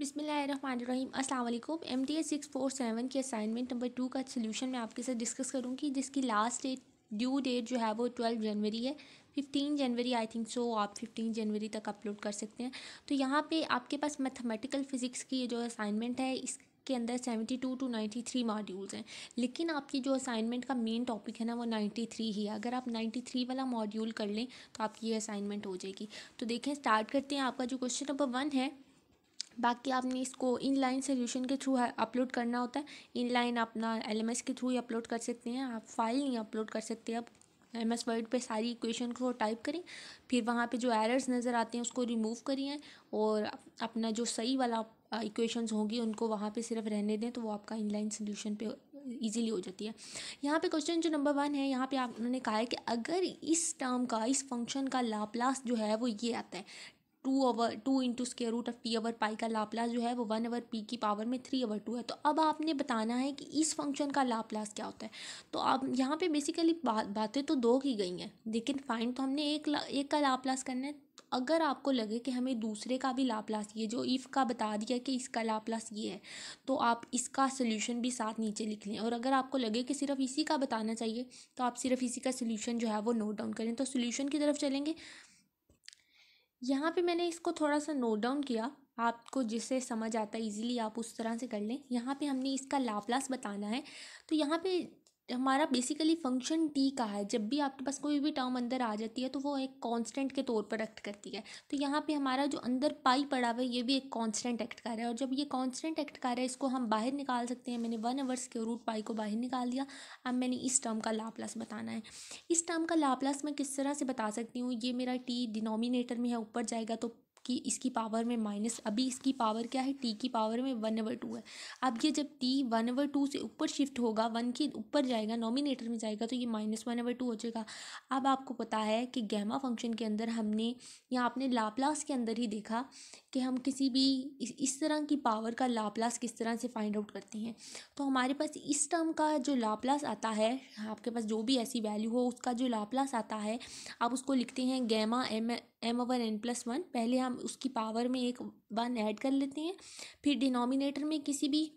बिसमीम अल्लाम M T S six four seven के असाइनमेंट नंबर टू का सोल्यूशन मैं आपके साथ डिस्कस करूँगी जिसकी लास्ट डेट ड्यू डेट जो है वो ट्वेल्व जनवरी है fifteen January I think so आप फिफ्टीन जनवरी तक अपलोड कर सकते हैं तो यहाँ पे आपके पास मैथमेटिकल फ़िज़िक्स की जो असाइनमेंट है इस के अंदर seventy two to ninety three modules हैं लेकिन आपकी जो असाइनमेंट का मेन टॉपिक है ना वो नाइन्टी थ्री ही है अगर आप नाइन्टी थ्री वाला मॉड्यूल कर लें तो आपकी ये असाइनमेंट हो जाएगी तो देखें स्टार्ट करते हैं आपका जो क्वेश्चन नंबर वन है बाकी आपने इसको इनलाइन सोल्यूशन के थ्रू अपलोड करना होता है इनलाइन अपना एलएमएस के थ्रू ही अपलोड कर सकते हैं आप फाइल नहीं अपलोड कर सकते आप एम एस वर्ड पर सारी इक्वेशन को टाइप करें फिर वहाँ पे जो एरर्स नज़र आते हैं उसको रिमूव करिए और अपना जो सही वाला इक्वेशंस होंगी उनको वहाँ पे सिर्फ रहने दें तो वो आपका इनलाइन सोल्यूशन पे ईजीली हो जाती है यहाँ पे क्वेश्चन जो नंबर वन है यहाँ पे आपने कहा है कि अगर इस टर्म का इस फंक्शन का लाप्लास जो है वो ये आता है two over two into square root of T over pi का लाप्लास जो है वो वन ओवर पी की पावर में थ्री ओवर टू है तो अब आपने बताना है कि इस फंक्शन का लाप्लास क्या होता है तो अब यहाँ पे बेसिकली बात बातें तो दो की गई हैं लेकिन फाइन तो हमने एक एक का लाप्लास करना है तो अगर आपको लगे कि हमें दूसरे का भी लाप्लास ये जो इफ़ का बता दिया कि इसका लाप्लास ये है तो आप इसका सोल्यूशन भी साथ नीचे लिख लें और अगर आपको लगे कि सिर्फ इसी का बताना चाहिए तो आप सिर्फ इसी का सोल्यूशन जो है वो नोट डाउन करें तो सोल्यूशन की तरफ चलेंगे यहाँ पे मैंने इसको थोड़ा सा नोट डाउन किया आपको जिसे समझ आता है ईज़िली आप उस तरह से कर लें यहाँ पे हमने इसका लाप्लास बताना है तो यहाँ पे हमारा बेसिकली फंक्शन टी का है जब भी आपके पास कोई भी टर्म अंदर आ जाती है तो वो एक कांस्टेंट के तौर पर एक्ट करती है तो यहाँ पे हमारा जो अंदर पाई पड़ा हुआ है ये भी एक कांस्टेंट एक्ट कर रहा है और जब ये कांस्टेंट एक्ट कर रहा है इसको हम बाहर निकाल सकते हैं मैंने वन आवर्स के रूट पाई को बाहर निकाल दिया अब मैंने इस टर्म का लाप्लास बताना है इस टर्म का लाप्लास मैं किस तरह से बता सकती हूँ ये मेरा टी डिनोमिनेटर में है ऊपर जाएगा तो कि इसकी पावर में माइनस अभी इसकी पावर क्या है टी की पावर में वन ओवर टू है अब ये जब टी वन ओवर टू से ऊपर शिफ्ट होगा वन के ऊपर जाएगा नॉमिनेटर में जाएगा तो ये माइनस वन ओवर टू हो जाएगा अब आपको पता है कि गैमा फंक्शन के अंदर हमने या आपने लाप्लास के अंदर ही देखा कि हम किसी भी इस, इस तरह की पावर का लाप्लास किस तरह से फाइंड आउट करते हैं तो हमारे पास इस टर्म का जो लाप्लास आता है आपके पास जो भी ऐसी वैल्यू हो उसका जो लाप्लास आता है आप उसको लिखते हैं gamma M M over N plus one पहले हम हम उसकी पावर में एक वन ऐड कर लेते हैं फिर डिनोमिनेटर में किसी भी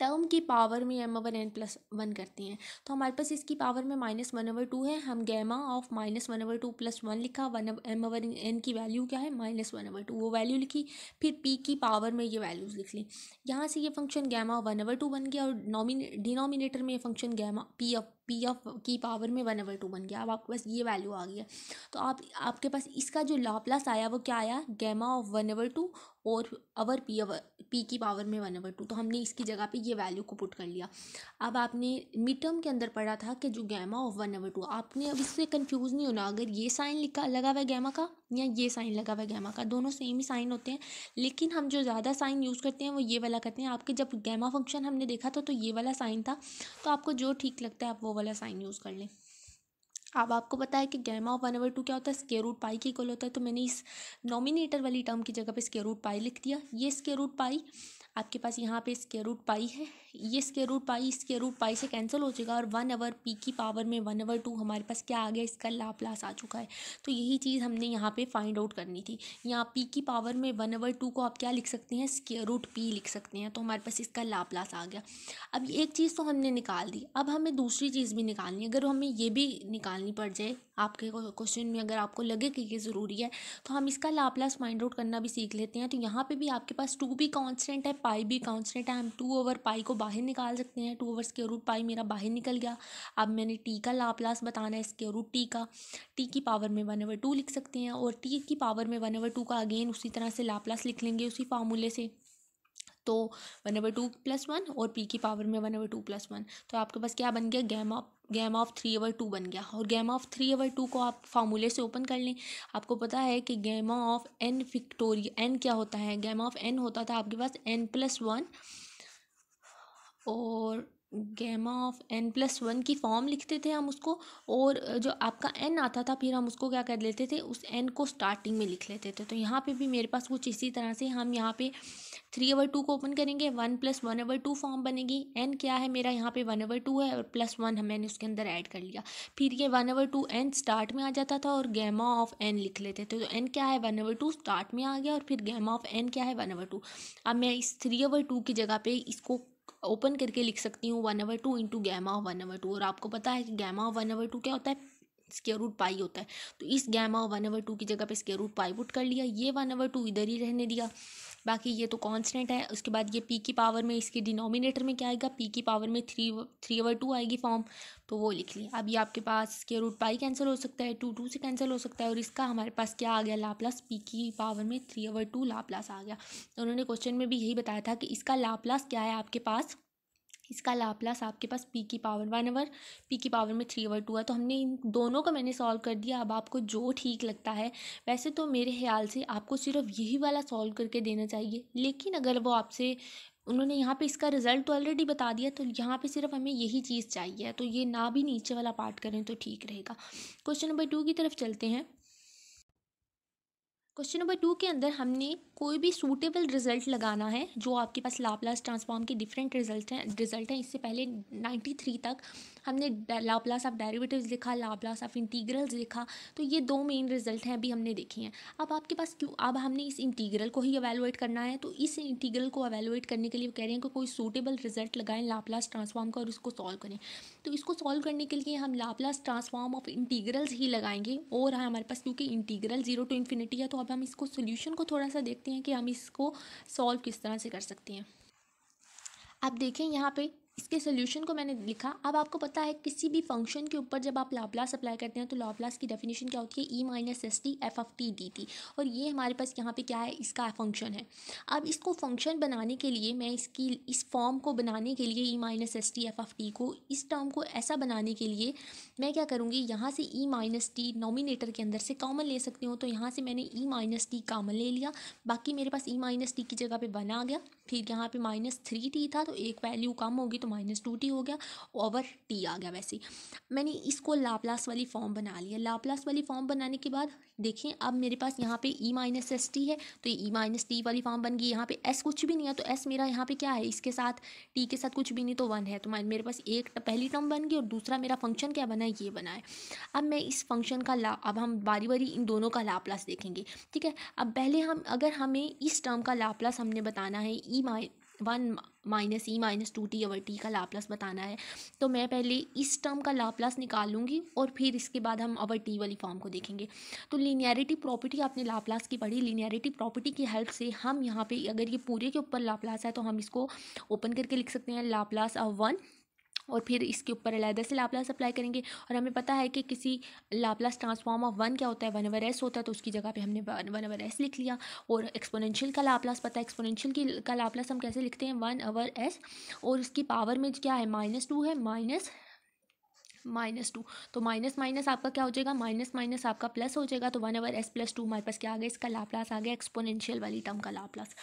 टर्म की पावर में M over N plus one करते हैं तो हमारे पास इसकी पावर में माइनस वन ओवर टू है हम gamma of minus one over two plus one लिखा वन एम ओवर एन की वैल्यू क्या है माइनस वन ओवर टू वो वैल्यू लिखी फिर पी की पावर में ये वैल्यूज़ लिख ली यहाँ से ये function gamma one over two बन गया और डिनोमिनेटर में ये function gamma P of P of की पावर में वन एवर टू बन गया अब आपके पास ये वैल्यू आ गई है तो आप आपके पास इसका जो लाप्लास आया वो क्या आया gamma of one over two और अवर पी अवर पी की पावर में वन एवर टू तो हमने इसकी जगह पे ये वैल्यू को पुट कर लिया अब आपने मिड टर्म के अंदर पढ़ा था कि जो gamma of one over two आपने अब इससे कन्फ्यूज़ नहीं होना अगर ये साइन लिखा लगा हुआ गैमा का या ये साइन लगा हुआ गैमा का दोनों सेम ही साइन होते हैं लेकिन हम जो ज़्यादा साइन यूज़ करते हैं वो ये वाला करते हैं आपके जब गैमा फंक्शन हमने देखा था तो ये वाला साइन था तो आपको जो ठीक लगता है आप वो वाला साइन यूज़ कर लें अब आपको पता है कि gamma of one over two क्या होता है स्केयर रूट पाई के इक्वल होता है तो मैंने इस नॉमिनेटर वाली टर्म की जगह पे स्केयर रूट पाई लिख दिया ये स्केयर रूट पाई आपके पास यहाँ पे स्केयर रूट पाई है ये square root pi square root pi से कैंसिल हो जाएगा और वन अवर पी की पावर में वन अवर टू हमारे पास क्या आ गया इसका लाप्लास आ चुका है तो यही चीज़ हमने यहाँ पे फाइंड आउट करनी थी यहाँ पी की पावर में वन अवर टू को आप क्या लिख सकते हैं स्केयर रूट पी लिख सकते हैं तो हमारे पास इसका लाप्लास आ गया अब एक चीज़ तो हमने निकाल दी अब हमें दूसरी चीज़ भी निकालनी है अगर हमें ये भी निकालनी पड़ जाए आपके क्वेश्चन में अगर आपको लगे कि ये ज़रूरी है तो हम इसका लाप्लास फाइंड आउट करना भी सीख लेते हैं तो यहाँ पर भी आपके पास टू भी कॉन्सटेंट है पाई भी कॉन्सटेंट है हम टू ओवर पाई को बाहर निकाल सकते हैं टू ओवर्स के रूट पाई मेरा बाहर निकल गया अब मैंने टी का लाप्लास बताना है इसके रूट टी का टी की पावर में वन ओवर टू लिख सकते हैं और टी की पावर में वन ओवर टू का अगेन उसी तरह से लाप्लास लिख लेंगे उसी फार्मूले से तो one over two plus one और पी की पावर में one over two plus one तो आपके पास क्या बन गया gamma gamma of three over two बन गया और gamma of three over two को आप फार्मूले से ओपन कर लें आपको पता है कि gamma of N factorial N क्या होता है गैमा ऑफ एन होता था आपके पास एन प्लस वन और gamma of N plus one की फॉर्म लिखते थे हम उसको और जो आपका एन आता था फिर हम उसको क्या कर लेते थे उस एन को स्टार्टिंग में लिख लेते थे तो यहाँ पे भी मेरे पास कुछ इसी तरह से हम यहाँ पे थ्री ओवर टू को ओपन करेंगे one plus one over two form बनेगी एन क्या है मेरा यहाँ पे वन ओवर टू है और प्लस वन मैंने उसके अंदर ऐड कर लिया फिर ये one over two N start में आ जाता था और गैमा ऑफ एन लिख लेते थे तो एन क्या है वन ओवर टू स्टार्ट में आ गया और फिर गैमा ऑफ एन क्या है वन ओवर टू अब मैं इस थ्री ओवर टू की जगह पर इसको ओपन करके लिख सकती हूँ one over two into gamma one over two और आपको पता है कि गैमा वन अवर टू क्या होता है स्केयर रूट पाई होता है तो इस गैमा और वन ओवर टू की जगह पे स्केयर रूट पाई वुट कर लिया ये वन ओवर टू इधर ही रहने दिया बाकी ये तो कांस्टेंट है उसके बाद ये पी की पावर में इसके डिनोमिनेटर में क्या आएगा पी की पावर में थ्री थ्री ओवर टू आएगी फॉर्म तो वो लिख लिया अब ये आपके पास स्केयर रूट पाई कैंसिल हो सकता है टू टू से कैंसिल हो सकता है और इसका हमारे पास क्या आ गया लाप्लास पी की पावर में थ्री ओवर टू लाप्लास आ गया तो उन्होंने क्वेश्चन में भी यही बताया था कि इसका लाप्लास क्या है आपके पास इसका लाप्लास आपके पास पी की पावर वन ओवर पी की पावर में थ्री ओवर टू है तो हमने इन दोनों को मैंने सॉल्व कर दिया अब आपको जो ठीक लगता है वैसे तो मेरे ख्याल से आपको सिर्फ यही वाला सॉल्व करके देना चाहिए लेकिन अगर वो आपसे उन्होंने यहाँ पे इसका रिज़ल्ट तो ऑलरेडी बता दिया तो यहाँ पे सिर्फ हमें यही चीज़ चाहिए तो ये ना भी नीचे वाला पार्ट करें तो ठीक रहेगा क्वेश्चन नंबर टू की तरफ चलते हैं क्वेश्चन नंबर टू के अंदर हमने कोई भी सूटेबल रिजल्ट लगाना है जो आपके पास लाप्लास ट्रांसफॉर्म के डिफरेंट रिजल्ट हैं रिजल्ट हैं इससे पहले नाइन्टी थ्री तक हमने लाप्लास ऑफ डेरिवेटिव्स लिखा लाप्लास ऑफ इंटीग्रल्स लिखा तो ये दो मेन रिजल्ट हैं अभी हमने देखे हैं अब आपके पास क्यों अब हमने इस इंटीग्रल को ही अवेलुएट करना है तो इस इंटीग्रल को अवेलुएट करने के लिए कह रहे हैं कि कोई सूटेबल रिजल्ट लगाएं लाप्लास ट्रांसफॉर्म का और उसको सॉल्व करें तो इसको सॉल्व करने के लिए हम लाप्लास ट्रांसफॉर्म ऑफ इंटीग्रल्स ही लगाएंगे और हाँ हमारे पास क्योंकि इंटीग्रल जीरो टू इन्फिनिटी है तो अब हम इसको सोल्यूशन को थोड़ा सा देखते हैं कि हम इसको सॉल्व किस तरह से कर सकते हैं आप देखें यहाँ पे इसके सोल्यूशन को मैंने लिखा अब आपको पता है किसी भी फंक्शन के ऊपर जब आप लाप्लास अप्लाई करते हैं तो लाप्लास की डेफिनेशन क्या होती है e minus S T F of T D T और ये हमारे पास यहाँ पे क्या है इसका फंक्शन है अब इसको फंक्शन बनाने के लिए मैं इसकी इस फॉर्म को बनाने के लिए e minus S T F of T को इस टर्म को ऐसा बनाने के लिए मैं क्या करूँगी यहाँ से ई माइनस टी नॉमिनेटर के अंदर से कॉमन ले सकती हूँ तो यहाँ से मैंने ई माइनस टी कॉमन ले लिया बाकी मेरे पास ई माइनस टी की जगह पर वन आ गया फिर यहाँ पर माइनस थ्री टी था तो एक वैल्यू कम होगी तो तो माइनस टू टी हो गया ओवर टी आ गया वैसे मैंने इसको लाप्लास वाली फॉर्म बना लिया लाप्लास वाली फॉर्म बनाने के बाद देखें अब मेरे पास यहाँ पे ई माइनस एस टी है तो ई माइनस टी वाली फॉर्म बन गई यहाँ पे एस कुछ भी नहीं है तो एस मेरा यहाँ पे क्या है इसके साथ टी के साथ कुछ भी नहीं तो वन है तो मेरे पास एक पहली टर्म बन गई और दूसरा मेरा फंक्शन क्या बना है ये बना है अब मैं इस फंक्शन का ला अब हम बारी बारी इन दोनों का लाप्लास देखेंगे ठीक है अब पहले हम अगर हमें इस टर्म का लाप्लास हमने बताना है ई e माइ one minus e minus two T over T का लाप्लास बताना है तो मैं पहले इस टर्म का लाप्लास लूँगी और फिर इसके बाद हम अवर टी वाली फॉर्म को देखेंगे तो लीनियरिटी प्रॉपर्टी आपने लाप्लास की पढ़ी लीनियरिटी प्रॉपर्टी की हेल्प से हम यहाँ पे अगर ये पूरे के ऊपर लाप्लास है तो हम इसको ओपन करके लिख सकते हैं लाप्लास ऑफ वन और फिर इसके ऊपर अलहदा से लाप्लास अप्लाई करेंगे और हमें पता है कि किसी लाप्लास ट्रांसफॉर्म ऑफ वन क्या होता है वन ओवर एस होता है तो उसकी जगह पे हमने वन ओवर एस लिख लिया और एक्सपोनेंशियल का लाप्लास पता है एक्सपोनेंशियल की का लाप्लास हम कैसे लिखते हैं वन ओवर एस और उसकी पावर में क्या है माइनस टू है माइनस माइनस टू तो माइनस माइनस आपका क्या हो जाएगा माइनस माइनस आपका प्लस हो जाएगा तो one over S plus two हमारे पास क्या आ गया इसका लाप्लास आ गया एक्सपोनेंशियल वाली टर्म का लाप्लास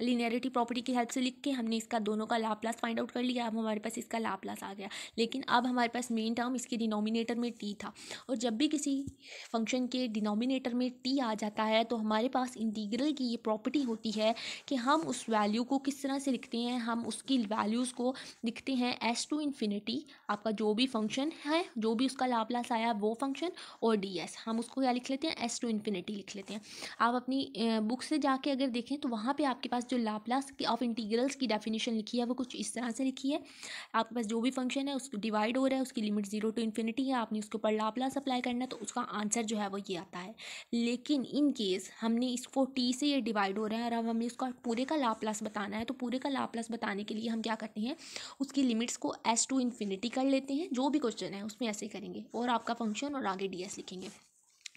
लीनियरिटी प्रॉपर्टी की हेल्प से लिख के हमने इसका दोनों का लाप्लास फाइंड आउट कर लिया अब हमारे पास इसका लाप्लास आ गया लेकिन अब हमारे पास मेन टर्म इसके डिनोमिनेटर में टी था और जब भी किसी फंक्शन के डिनोमिनेटर में टी आ जाता है तो हमारे पास इंटीग्रल की ये प्रॉपर्टी होती है कि हम उस वैल्यू को किस तरह से लिखते हैं हम उसकी वैल्यूज़ को लिखते हैं एस टू इन्फिनिटी आपका जो भी फंक्शन है है जो भी उसका लाप्लास आया वो फंक्शन और डी एस हम उसको क्या लिख लेते हैं एस टू इन्फिनिटी लिख लेते हैं आप अपनी बुक से जाके अगर देखें तो वहाँ पे आपके पास जो लाप्लास की ऑफ इंटीग्रल्स की डेफिनेशन लिखी है वो कुछ इस तरह से लिखी है आपके पास जो भी फंक्शन है उसको डिवाइड हो रहा है उसकी लिमिट जीरो टू इन्फिनिटी है आपने उसके ऊपर लाप्लास अप्लाई करना है तो उसका आंसर जो है वो ये आता है लेकिन इन केस हमने इसको टी से ये डिवाइड हो रहा है और अब हमें उसका पूरे का लाप्लास बताना है तो पूरे का लाप्लास बताने के लिए हम क्या करते हैं उसकी लिमिट्स को एस टू इन्फिनिटी कर लेते हैं जो भी क्वेश्चन है करना है उसमें ऐसे ही करेंगे और आपका फंक्शन और आगे डी लिखेंगे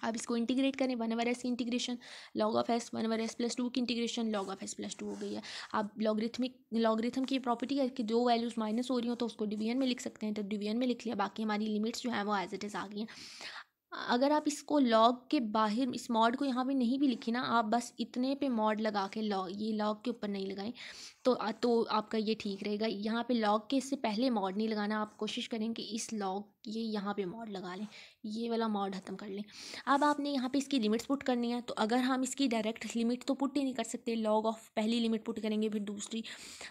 आप इसको इंटीग्रेट करें वन ओवर एस की integration log of S one over S plus two की integration log of S plus two हो गई है आप लॉगरिथमिक लॉगरिथम की प्रॉपर्टी है कि जो वैल्यूज़ माइनस हो रही हो तो उसको डिवीजन में लिख सकते हैं तो डिवीजन में लिख लिया बाकी हमारी लिमिट्स जो हैं वो एज इट इज़ आ गई हैं अगर आप इसको लॉग के बाहर इस मॉड को यहाँ पर नहीं भी लिखी ना आप बस इतने पे मॉड लगा के लॉ ये लॉग के ऊपर नहीं लगाएं तो तो आपका ये ठीक रहेगा यहाँ पे लॉग के इससे पहले मॉड नहीं लगाना आप कोशिश करें कि इस लॉग ये यहाँ पे मॉड लगा लें ये वाला मॉड ख़त्म कर लें अब आपने यहाँ पे इसकी लिमिट्स पुट करनी है तो अगर हम इसकी डायरेक्ट लिमिट तो पुट ही नहीं कर सकते लॉग ऑफ पहली लिमिट पुट करेंगे फिर दूसरी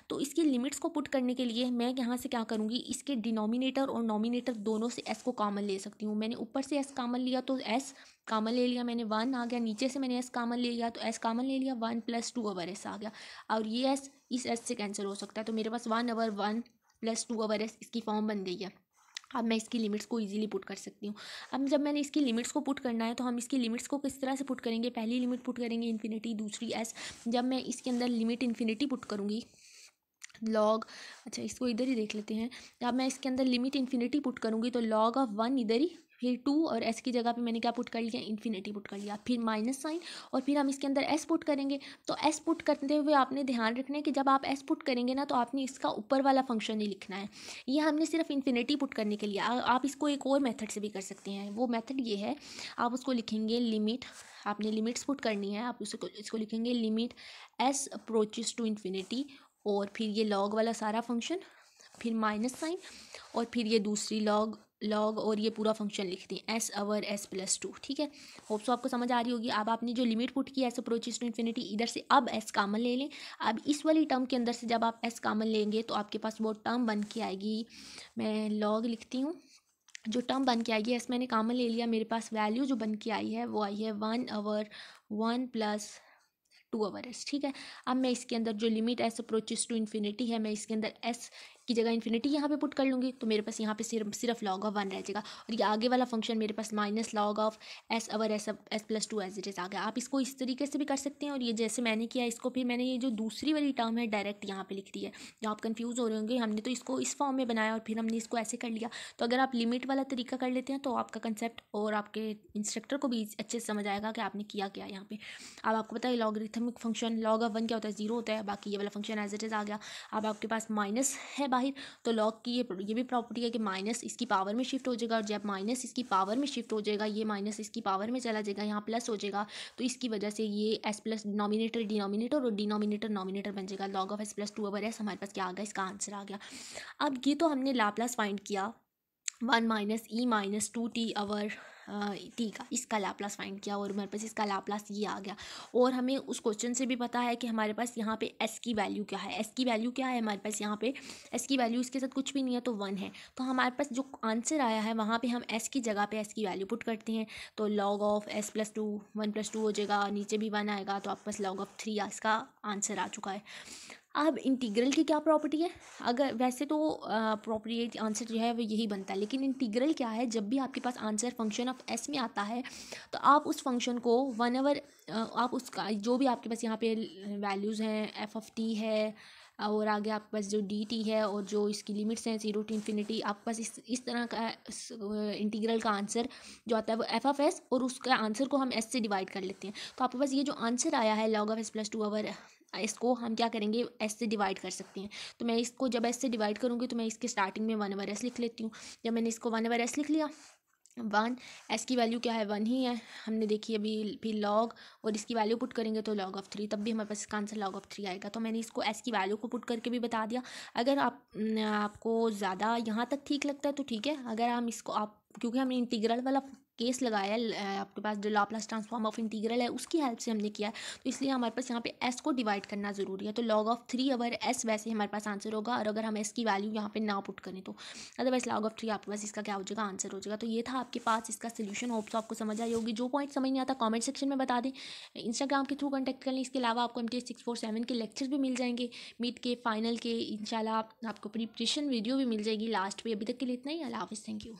तो इसकी लिमिट्स को पुट करने के लिए मैं यहाँ से क्या करूँगी इसके डिनोमिनेटर और नॉमिनेटर दोनों से एस को कामन ले सकती हूँ मैंने ऊपर से एस कामन लिया तो एस कामन ले लिया मैंने वन आ गया नीचे से मैंने एस कामन ले लिया तो एस कामन ले लिया one plus two over S आ गया और ये एस इस एस से कैंसिल हो सकता है तो मेरे पास one over one plus two over S इसकी फॉर्म बन गई है अब मैं इसकी लिमिट्स को इजीली पुट कर सकती हूँ अब जब मैंने इसकी लिमिट्स को पुट करना है तो हम इसकी लिमिट्स को किस तरह से पुट करेंगे पहली लिमिट पुट करेंगे इन्फिनिटी दूसरी एस जब मैं इसके अंदर लिमिट इन्फिनिटी पुट करूँगी लॉग अच्छा इसको इधर ही देख लेते हैं अब मैं इसके अंदर लिमिट इन्फिनिटी पुट करूँगी तो लॉग ऑफ वन इधर ही फिर टू और एस की जगह पे मैंने क्या पुट कर लिया इन्फिनिटी पुट कर लिया फिर माइनस साइन और फिर हम इसके अंदर एस पुट करेंगे तो एस पुट करते हुए आपने ध्यान रखना है कि जब आप एस पुट करेंगे ना तो आपने इसका ऊपर वाला फंक्शन ही लिखना है ये हमने सिर्फ इन्फिनिटी पुट करने के लिए आप इसको एक और मैथड से भी कर सकते हैं वो मैथड ये है आप उसको लिखेंगे लिमिट आपने लिमिट्स पुट करनी है आप उसको इसको लिखेंगे limit S approaches to infinity और फिर ये लॉग वाला सारा फंक्शन फिर माइनस साइन और फिर ये दूसरी लॉग लॉग और ये पूरा फंक्शन लिखते हैं S over S plus two ठीक है होप्स आपको समझ आ रही होगी अब आपने जो लिमिट पुट की एस अप्रोचेज टू इन्फिनिटी इधर से अब एस कामन ले लें अब इस वाली टर्म के अंदर से जब आप एस कामन लेंगे तो आपके पास वो टर्म बन के आएगी मैं लॉग लिखती हूँ जो टर्म बन के आएगी एस मैंने कामन ले लिया मेरे पास वैल्यू जो बन के आई है वो आई है one over one plus two over S ठीक है अब मैं इसके अंदर जो limit S approaches to infinity है मैं इसके अंदर एस की जगह इन्फिनिटी यहाँ पे पुट कर लूँगी तो मेरे पास यहाँ पे सिर्फ सिर्फ लॉग ऑफ वन रह जाएगा और ये आगे वाला फंक्शन मेरे पास minus log of S over S S plus two as it is आ गया आप इसको इस तरीके से भी कर सकते हैं और ये जैसे मैंने किया इसको फिर मैंने ये जो दूसरी वाली टर्म है डायरेक्ट यहाँ पर लिख दी है जो तो आप कन्फ्यूज़ हो रहे होंगे हमने तो इसको इस फॉर्म में बनाया और फिर हमने इसको ऐसे कर लिया तो अगर आप लिमिट वाला तरीका कर लेते हैं तो आपका कंसेप्ट और आपके इंस्ट्रक्टर को भी अच्छे से समझ आएगा कि आपने किया क्या यहाँ पे अब आपको पता है logarithmic function log of one क्या होता है जीरो होता है बाकी ये वाला फंक्शन एज इट इज़ आ गया अब आपके पास माइनस है बाहर तो लॉग की ये ये भी प्रॉपर्टी है कि माइनस इसकी पावर में शिफ्ट हो जाएगा और जब माइनस इसकी पावर में शिफ्ट हो जाएगा ये माइनस इसकी पावर में चला जाएगा यहाँ प्लस हो जाएगा तो इसकी वजह से ये एस प्लस नॉमिनेटर डिनोमिनेटर और डिनोमिनेटर नॉमिनेटर बन जाएगा log of S plus two over S हमारे पास क्या आ गया इसका आंसर आ गया अब ये तो हमने लाप्लास फाइंड किया one minus e minus two T over T का इसका लाप्लास फाइंड किया और हमारे पास इसका लाप्लास ये आ गया और हमें उस क्वेश्चन से भी पता है कि हमारे पास यहाँ पे एस की वैल्यू क्या है एस की वैल्यू क्या है हमारे पास यहाँ पे एस की वैल्यू इसके साथ कुछ भी नहीं है तो वन है तो हमारे पास जो आंसर आया है वहाँ पर हम एस की जगह पर एस की वैल्यू पुट करते हैं तो log of S plus two one plus two हो जाएगा नीचे भी वन आएगा तो आपके पास लॉग ऑफ थ्री इसका आंसर आ चुका है अब इंटीग्रल की क्या प्रॉपर्टी है अगर वैसे तो प्रॉपर्टी आंसर जो है वो यही बनता है लेकिन इंटीग्रल क्या है जब भी आपके पास आंसर फंक्शन ऑफ एस में आता है तो आप उस फंक्शन को वन आवर आप उसका जो भी आपके पास यहाँ पे वैल्यूज़ हैं एफ ऑफ टी है और आगे आपके पास जो डी टी है और जो इसकी लिमिट्स हैं जीरो टू इन्फिनिटी आपके पास इस इस तरह का इंटीग्रल का आंसर जो आता है वो एफ ऑफ एस और उसका आंसर को हम एस से डिवाइड कर लेते हैं तो आपके पास ये जो आंसर आया है log of S plus two over इसको हम क्या करेंगे एस से डिवाइड कर सकते हैं तो मैं इसको जब एस से डिवाइड करूँगी तो मैं इसके स्टार्टिंग में वन ओवर एस लिख लेती हूँ जब मैंने इसको वन ओवर एस लिख लिया वन एस की वैल्यू क्या है वन ही है हमने देखी अभी फिर लॉग और इसकी वैल्यू पुट करेंगे तो लॉग ऑफ थ्री तब भी हमारे पास इसका आंसर लॉग ऑफ थ्री आएगा तो मैंने इसको एस की वैल्यू को पुट करके भी बता दिया अगर आप आपको ज़्यादा यहाँ तक ठीक लगता है तो ठीक है अगर हम इसको आप क्योंकि हमने इंटीग्रल वाला केस लगाया है आपके पास जो लाप्लास ट्रांसफॉर्म ऑफ इंटीग्रल है उसकी हेल्प से हमने किया है तो इसलिए हमारे पास यहाँ पे एस को डिवाइड करना ज़रूरी है तो log of three over S वैसे हमारे पास आंसर होगा और अगर हम एस की वैल्यू यहाँ पे ना पुट करें तो अदरवाइज लॉग ऑफ थ्री आपके पास इसका क्या हो जाएगा आंसर हो जाएगा तो ये था आपके पास इसका सोल्यूशन होप्स आपको समझ आई होगी जो पॉइंट समझ नहीं आता कॉमेंट सेक्शन में बता दें इंस्टाग्राम के थ्रू कॉन्टैक्ट कर लें इसके अलावा आपको M T six four seven के लेक्चर भी मिल जाएंगे मीट के फाइनल के इनशाला आपको प्रिपरेशन वीडियो भी मिल जाएगी लास्ट पर अभी तक के लिए इतना ही अला हाफिज़ थैंक यू